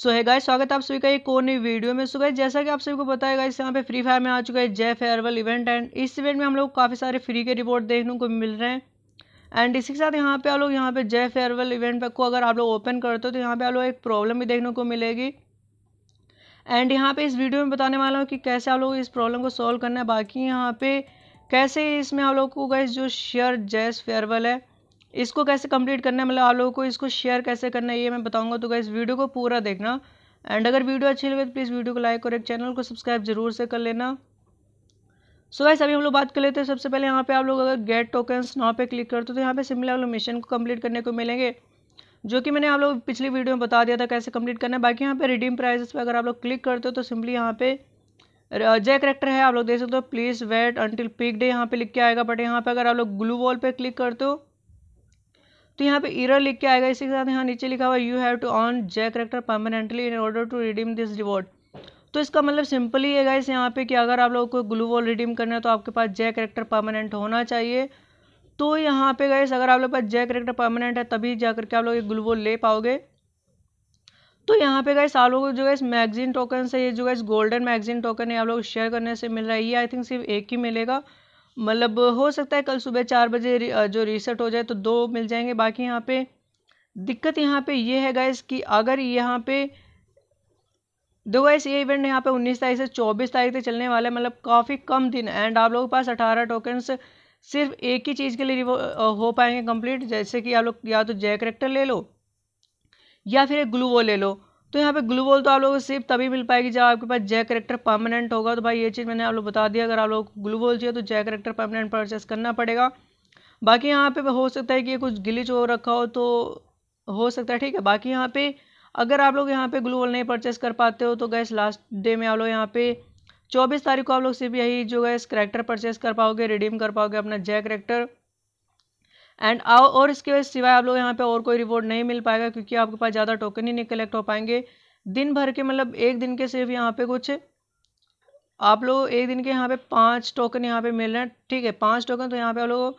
सो है गाइस स्वागत आप सभी का एक और नई वीडियो में सो गाइस जैसा कि आप सभी को पता है यहाँ पे फ्री फायर में आ चुका है जय फेयरवेल इवेंट एंड इस इवेंट में हम लोग काफ़ी सारे फ्री के रिपोर्ट देखने को मिल रहे हैं एंड इसी के साथ यहाँ पे आप लोग यहाँ पे जय फेयरवेल इवेंट को अगर आप लोग ओपन करते हो तो यहाँ पे आप लोग एक प्रॉब्लम भी देखने को मिलेगी एंड यहाँ पे इस वीडियो में बताने वाला हूँ कि कैसे आप लोग इस प्रॉब्लम को सॉल्व करना है बाकी यहाँ पे कैसे इसमें आप लोग को गए जो शेयर जय फेयरवेल है इसको कैसे कंप्लीट करना है मतलब आप लोगों को इसको शेयर कैसे करना है ये मैं बताऊंगा तो इस वीडियो को पूरा देखना एंड अगर वीडियो अच्छी लगे तो प्लीज़ वीडियो को लाइक और एक चैनल को सब्सक्राइब जरूर से कर लेना सो so, अभी हम लोग बात कर लेते हैं सबसे पहले यहाँ पे आप लोग अगर गेट टोकन्स नाव पे क्लिक करते हो तो यहाँ पे सिमिलर आप लोग मिशन को कम्प्लीट करने को मिलेंगे जो कि मैंने आप लोग पिछली वीडियो में बता दिया था कैसे कंप्लीट करना है बाकी यहाँ पे रिडीम प्राइजेस पर अगर आप लोग क्लिक करते हो तो सिंपली यहाँ पे जय करेक्टर है आप लोग देख सकते हो please wait until pick day यहाँ पे लिख के आएगा बट यहाँ पे अगर आप लोग ग्लू वॉल पे क्लिक करते हो तो यहाँ पे इरर लिख के आएगा इसी के साथ यहाँ नीचे लिखा हुआ यू हैव टू ऑन जय character permanently in order to redeem this reward तो इसका मतलब ही है गाइस यहाँ पे कि अगर आप लोगों को ग्लू वॉल रिडीम करना है तो आपके पास जय करेक्टर परमानेंट होना चाहिए तो यहाँ पे गाइस अगर आप लोग पास जय करेक्टर परमानेंट है तभी जा करके आप लोग ये ग्लू वॉल ले पाओगे तो यहाँ पे गाइस आप लोगों को जो गाइस मैगजीन टोकन से ये जो गाइस गोल्डन मैगजीन टोकन है आप लोग शेयर करने से मिल रहा है ये आई थिंक सिर्फ एक ही मिलेगा मतलब हो सकता है कल सुबह चार बजे जो रीसेट हो जाए तो दो मिल जाएंगे बाकी यहाँ पे दिक्कत यहाँ पे ये है गाइस कि अगर यहाँ पे देखो गाइस ये इवेंट यहाँ पे 19 तारीख से 24 तारीख तक चलने वाला है मतलब काफ़ी कम दिन एंड आप लोगों के पास 18 टोकन्स सिर्फ एक ही चीज़ के लिए हो पाएंगे कम्प्लीट जैसे कि आप लोग या तो जय करेक्टर ले लो या फिर एक वो ले लो तो यहाँ पे ग्लू वॉल तो आप लोगों को सिर्फ तभी मिल पाएगी जब आपके पास जय करेक्टर परमानेंट होगा तो भाई ये चीज़ मैंने आप लोग बता दिया अगर आप लोग को ग्लू वॉल चाहिए तो जय करेक्टर परमानेंट परचेस करना पड़ेगा बाकी यहाँ पे हो सकता है कि कुछ गिलिच हो रखा हो तो हो सकता है ठीक है बाकी यहाँ पे अगर आप लोग यहाँ पे ग्लू वॉल नहीं परचेस कर पाते हो तो गैस लास्ट डे में आप लोग यहाँ पे चौबीस तारीख को आप लोग सिर्फ यही जो गैस करेक्टर परचेस कर पाओगे रिडीम कर पाओगे अपना जय करेक्टर एंड और इसके सिवाय आप लोग यहाँ पे और कोई रिवॉर्ड नहीं मिल पाएगा क्योंकि आपके पास ज़्यादा टोकन ही नहीं कलेक्ट हो पाएंगे दिन भर के मतलब एक दिन के सिर्फ यहाँ पे कुछ आप लोग एक दिन के यहाँ पे पाँच टोकन यहाँ पे मिल रहे हैं ठीक है पाँच टोकन तो यहाँ पे आप लोग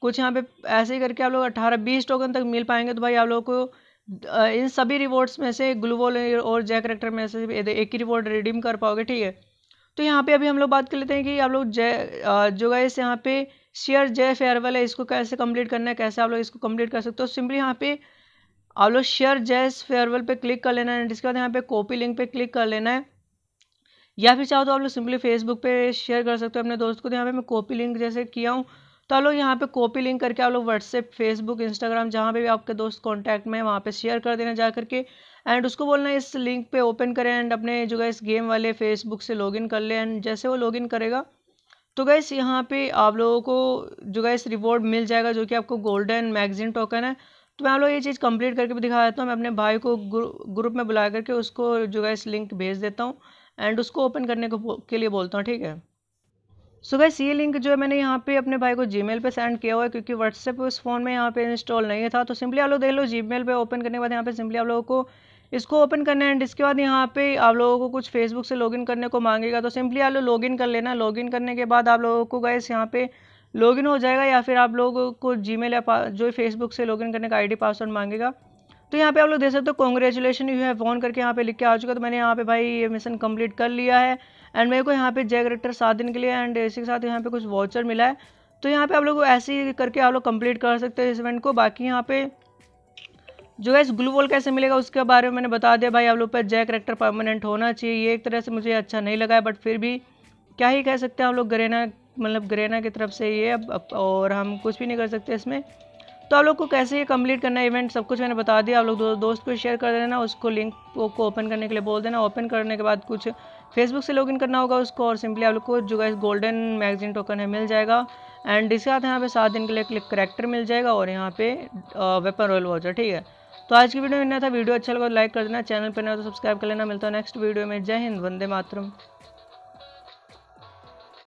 कुछ यहाँ पे ऐसे ही करके आप लोग अट्ठारह बीस टोकन तक मिल पाएंगे तो भाई आप लोग को इन सभी रिवॉर्ड्स में से ग्लूवॉल और जय करेक्टर में से एक ही रिवॉर्ड रिडीम कर पाओगे ठीक है तो यहाँ पर अभी हम लोग बात कर लेते हैं कि आप लोग जय जो गए यहाँ पे शेयर जय फेयरवेल है इसको कैसे कंप्लीट करना है कैसे आप लोग इसको कंप्लीट कर सकते हो सिंपली यहाँ पे आप लोग शेयर जय फेयरवेल पे क्लिक कर लेना है इसके बाद यहाँ पे कॉपी लिंक पे क्लिक कर लेना है या फिर चाहो तो आप लोग सिंपली फेसबुक पे शेयर कर सकते हो अपने दोस्त को तो यहाँ पे मैं कॉपी लिंक जैसे किया हूँ तो आप लोग यहाँ पे कॉपी लिंक करके आप लोग व्हाट्सएप फेसबुक इंस्टाग्राम जहाँ पे भी आपके दोस्त कॉन्टैक्ट में है वहाँ पे शेयर कर देना जा करके एंड उसको बोलना इस लिंक पे ओपन करें एंड अपने जो है इस गेम वाले फेसबुक से लॉगिन कर ले एंड जैसे वो लॉगिन करेगा तो गैस यहाँ पे आप लोगों को जो गैस रिवॉर्ड मिल जाएगा जो कि आपको गोल्डन मैगजीन टोकन है तो मैं आप लोग ये चीज़ कंप्लीट करके भी दिखा देता हूँ मैं अपने भाई को ग्रुप में बुला करके उसको जो गैस लिंक भेज देता हूँ एंड उसको ओपन करने को के लिए बोलता हूँ ठीक है सो गैस ये लिंक जो है मैंने यहाँ पे अपने भाई को जी मेल सेंड किया हुआ है क्योंकि व्हाट्सएप उस फ़ोन में यहाँ पर इंस्टॉल नहीं था तो सिंपली आप लोग देख लो जी मेल ओपन करने के बाद यहाँ पे सिंपली आप लोगों को इसको ओपन करना है एंड इसके बाद यहाँ पे आप लोगों को कुछ फेसबुक से लॉगिन करने को मांगेगा तो सिंपली आप लोग लॉगिन कर लेना लॉगिन करने के बाद आप लोगों को गए यहाँ पे लॉगिन हो जाएगा या फिर आप लोगों को जी मेल या जो फेसबुक से लॉगिन करने का आईडी पासवर्ड मांगेगा तो यहाँ पे आप लोग देख सकते हो कॉन्ग्रेचुलेशन यू हैव फ़ोन करके यहाँ पे लिख के आ चुका तो मैंने यहाँ पे भाई ये मिशन कम्प्लीट कर लिया है एंड मेरे को यहाँ पे जय करेक्टर सात दिन के लिए एंड इसी के साथ यहाँ पे कुछ वाचर मिला है तो यहाँ पे आप लोग ऐसे ही करके आप लोग कंप्लीट कर सकते हो इस इवेंट को बाकी यहाँ पे जो है ग्लू वॉल कैसे मिलेगा उसके बारे में मैंने बता दिया भाई आप लोग पर जैक रेक्टर परमानेंट होना चाहिए ये एक तरह से मुझे अच्छा नहीं लगा है बट फिर भी क्या ही कह सकते हैं आप लोग ग्रेना मतलब ग्रेना की तरफ से ये अब और हम कुछ भी नहीं कर सकते इसमें तो आप लोग को कैसे ये कंप्लीट करना इवेंट सब कुछ मैंने बता दिया आप लोग दो, दोस्त को शेयर कर देना उसको लिंक को ओपन करने के लिए बोल देना ओपन करने के बाद कुछ फेसबुक से लॉग करना होगा उसको और सिंपली आप लोग को जो है गोल्डन मैगजीन टोकन है मिल जाएगा एंड इसके साथ यहाँ पे सात दिन के लिए क्लिक करेक्टर मिल जाएगा और यहाँ पे वेपन रॉयल वॉचर ठीक है तो आज की वीडियो में इतना था वीडियो अच्छा लगा तो लाइक कर देना चैनल पर ना तो सब्सक्राइब कर लेना मिलता है नेक्स्ट वीडियो में जय हिंद वंदे मातरम